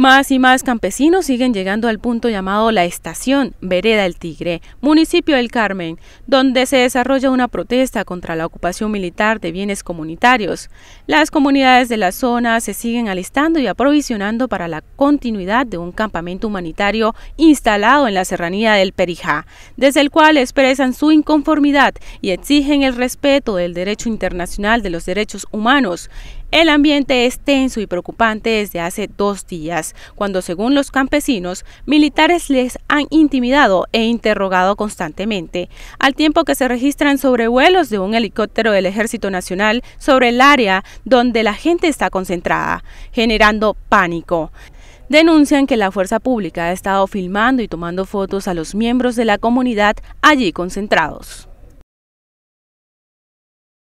Más y más campesinos siguen llegando al punto llamado la estación Vereda El Tigre, municipio del Carmen, donde se desarrolla una protesta contra la ocupación militar de bienes comunitarios. Las comunidades de la zona se siguen alistando y aprovisionando para la continuidad de un campamento humanitario instalado en la serranía del Perijá, desde el cual expresan su inconformidad y exigen el respeto del derecho internacional de los derechos humanos, el ambiente es tenso y preocupante desde hace dos días, cuando según los campesinos, militares les han intimidado e interrogado constantemente, al tiempo que se registran sobrevuelos de un helicóptero del Ejército Nacional sobre el área donde la gente está concentrada, generando pánico denuncian que la fuerza pública ha estado filmando y tomando fotos a los miembros de la comunidad allí concentrados.